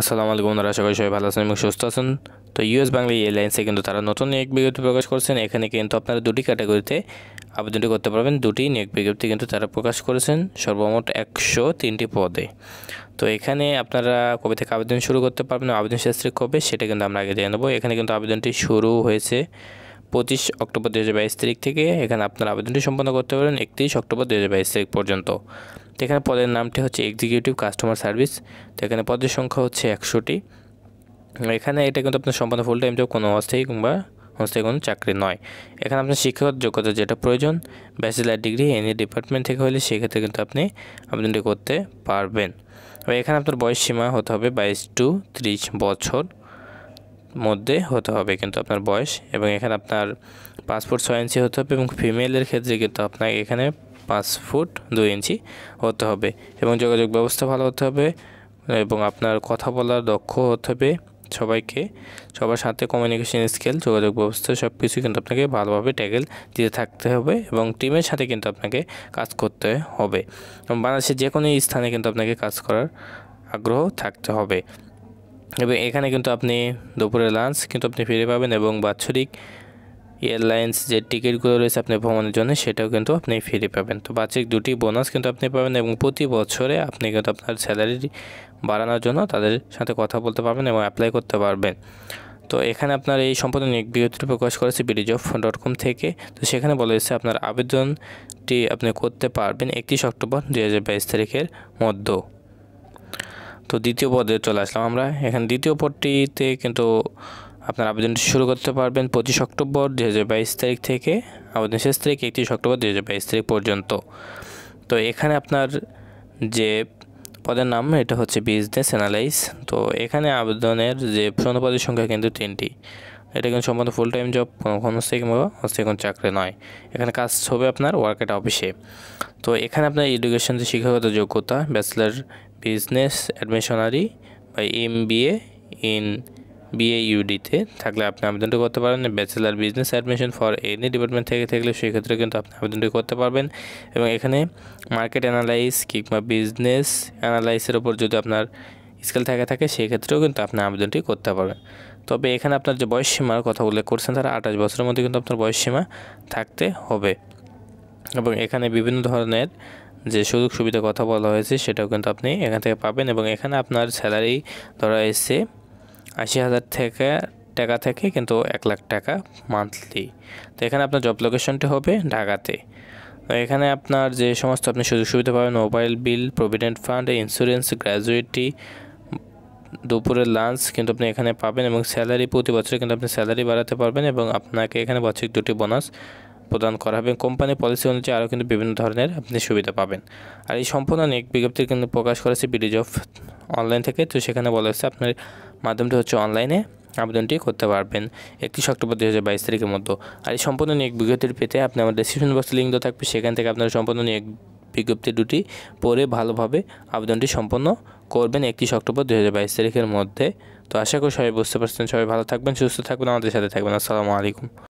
আসসালামু আলাইকুম বন্ধুরা আশা করি সবাই ভালো আছেন এবং সুস্থ আছেন তো ইউএস বাংলা এয়ারলাইন্সে কিন্তু তারা নতুন নিয়োগ বিজ্ঞপ্তি প্রকাশ করেছেন এখানে কিন্তু আপনারা দুটি ক্যাটাগরিতে আবেদনটি করতে পারবেন দুটি নিয়োগ বিজ্ঞপ্তি কিন্তু তারা প্রকাশ করেছেন সর্বমোট একশো তিনটি পদে তো এখানে আপনারা কবে থেকে আবেদন শুরু করতে পারবেন আবেদন শেষ কবে সেটা কিন্তু আমরা আগে জেনে নেবো এখানে কিন্তু আবেদনটি শুরু হয়েছে পঁচিশ অক্টোবর দু হাজার বাইশ তারিখ থেকে এখানে আপনারা আবেদনটি সম্পন্ন করতে পারেন একত্রিশ অক্টোবর দু হাজার বাইশ তারিখ পর্যন্ত তো এখানে পদের নামটি হচ্ছে এক্সিকিউটিভ কাস্টমার সার্ভিস তো এখানে পদের সংখ্যা হচ্ছে একশোটি এখানে এটা কিন্তু আপনার সম্পূর্ণ ফুল টাইম জব কোনো অস্থায়ী কিংবা অস্থায়ী কোনো চাকরি নয় এখানে আপনার শিক্ষাগত যোগ্যতা যেটা প্রয়োজন ব্যাচেলার ডিগ্রি এনি ডিপার্টমেন্ট থেকে হলে সেক্ষেত্রে কিন্তু আপনি আবেদনটি করতে পারবেন এখানে আপনার বয়স সীমা হতে হবে বাইশ টু ত্রিশ বছর মধ্যে হতে হবে কিন্তু আপনার বয়স এবং এখানে আপনার পাসপোর্ট সয়েন্সি হতে হবে এবং ফিমেলের ক্ষেত্রে কিন্তু আপনাকে এখানে পাঁচ ফুট দুই ইঞ্চি হতে হবে এবং যোগাযোগ ব্যবস্থা ভালো হতে হবে এবং আপনার কথা বলার দক্ষ হতে হবে সবাইকে সবার সাথে কমিউনিকেশন স্কেল যোগাযোগ ব্যবস্থা সব কিছু কিন্তু আপনাকে ভালোভাবে ট্যাগেল দিতে থাকতে হবে এবং টিমের সাথে কিন্তু আপনাকে কাজ করতে হবে এবং বাংলাদেশের যে কোনো স্থানে কিন্তু আপনাকে কাজ করার আগ্রহ থাকতে হবে এবং এখানে কিন্তু আপনি দুপুরে লাঞ্চ কিন্তু আপনি ফিরে পাবেন এবং বাৎসরিক এয়ারলাইন্স যে টিকিটগুলো রয়েছে আপনি ভ্রমণের জন্য সেটাও কিন্তু আপনি ফিরে পাবেন তো বাচ্চিক দুটি বোনাস কিন্তু আপনি পাবেন এবং প্রতি বছরে আপনি কিন্তু আপনার স্যালারি বাড়ানোর জন্য তাদের সাথে কথা বলতে পারবেন এবং অ্যাপ্লাই করতে পারবেন তো এখানে আপনার এই সম্পর্কে বিজ্ঞপ্তি প্রকাশ করেছে বিডিজফ ডট কম থেকে তো সেখানে বলা হয়েছে আপনার আবেদনটি আপনি করতে পারবেন একত্রিশ অক্টোবর দু তারিখের মধ্য তো দ্বিতীয় পদে চলে আসলাম আমরা এখানে দ্বিতীয় পদটিতে কিন্তু আপনার আবেদনটি শুরু করতে পারবেন পঁচিশ অক্টোবর দু তারিখ থেকে আবেদন শেষ তারিখ একত্রিশ অক্টোবর দু তারিখ পর্যন্ত তো এখানে আপনার যে পদের নাম এটা হচ্ছে বিজনেস অ্যানালাইস তো এখানে আবেদনের যে পদের সংখ্যা কিন্তু তিনটি এটা কিন্তু সম্ভবত ফুল টাইম জব কোনো থেকে হচ্ছে কোনো চাকরি নয় এখানে কাজ হবে আপনার ওয়ার্কেট অফিসে তো এখানে আপনার এডুকেশন যে শিক্ষাগত যোগ্যতা ব্যাচেলার বিজনেস অ্যাডমিশনারি বা এম বি এ ইন বিএইউডিতে থাকলে আপনি আবেদনটি করতে পারেন bachelor business admission for any department থেকে থাকলে সেক্ষেত্রে কিন্তু আপনি আবেদনটি করতে পারবেন এবং এখানে মার্কেট অ্যানালাইস কিংবা বিজনেস অ্যানালাইসের ওপর যদি আপনার স্কিল থাকে থাকে সেক্ষেত্রেও কিন্তু আপনি আবেদনটি করতে পারবেন তবে এখানে আপনার যে বয়সসীমার কথা উল্লেখ করছেন তারা আঠাশ বছরের মধ্যে কিন্তু আপনার বয়সসীমা থাকতে হবে এবং এখানে বিভিন্ন ধরনের যে সুযোগ সুবিধার কথা বলা হয়েছে সেটাও কিন্তু আপনি এখান থেকে পাবেন এবং এখানে আপনার স্যালারি ধরা হয়েছে আশি হাজার থেকে টাকা থেকে কিন্তু এক লাখ টাকা মান্থলি তো এখানে আপনার জব লোকেশনটি হবে ঢাকাতে তো এখানে আপনার যে সমস্ত আপনি সুযোগ সুবিধা পাবেন mobile bill provident fund insurance gratuity দুপুরের লাঞ্চ কিন্তু আপনি এখানে পাবেন এবং স্যালারি প্রতি বছরে কিন্তু আপনি স্যালারি বাড়াতে পারবেন এবং আপনাকে এখানে বার্ষিক দুটি বোনাস প্রদান করা হবে কোম্পানি পলিসি অনুযায়ী আরও কিন্তু বিভিন্ন ধরনের আপনি সুবিধা পাবেন আর এই সম্পূর্ণ নেক বিজ্ঞপ্তি কিন্তু প্রকাশ করেছে বিডিজ অফ অনলাইন থেকে তো সেখানে বলা হয়েছে আপনার মাধ্যমটি হচ্ছে অনলাইনে আবেদনটি করতে পারবেন একত্রিশ অক্টোবর দুই হাজার বাইশ তারিখের মতো আর এই সম্পূর্ণ নিয়োগ বিজ্ঞপ্তির পেতে আপনি আমার ডিসক্রিপশন বক্সে লিঙ্ক দেওয়া থাকবে সেখান থেকে আপনার সম্পূর্ণ নিয়োগ বিজ্ঞপ্তি দুটি পড়ে ভালোভাবে আবেদনটি সম্পন্ন করবেন একত্রিশ অক্টোবর দুই হাজার বাইশ তারিখের মধ্যে তো আশা করি সবাই বুঝতে পারছেন সবাই ভালো থাকবেন সুস্থ থাকবেন আমাদের সাথে থাকবেন আসসালামু আলাইকুম